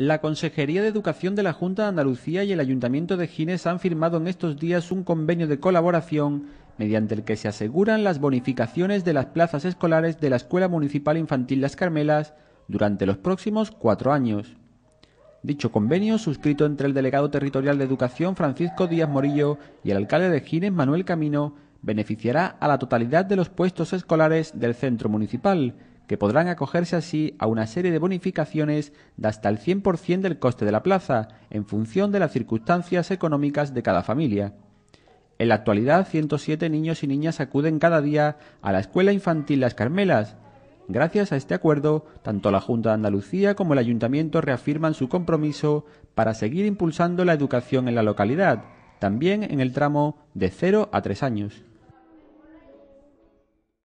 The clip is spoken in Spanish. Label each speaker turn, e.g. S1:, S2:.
S1: La Consejería de Educación de la Junta de Andalucía y el Ayuntamiento de Gines han firmado en estos días un convenio de colaboración mediante el que se aseguran las bonificaciones de las plazas escolares de la Escuela Municipal Infantil Las Carmelas durante los próximos cuatro años. Dicho convenio, suscrito entre el delegado territorial de Educación Francisco Díaz Morillo y el alcalde de Gines Manuel Camino, beneficiará a la totalidad de los puestos escolares del centro municipal, que podrán acogerse así a una serie de bonificaciones de hasta el 100% del coste de la plaza, en función de las circunstancias económicas de cada familia. En la actualidad, 107 niños y niñas acuden cada día a la Escuela Infantil Las Carmelas. Gracias a este acuerdo, tanto la Junta de Andalucía como el Ayuntamiento reafirman su compromiso para seguir impulsando la educación en la localidad, también en el tramo de 0 a 3 años.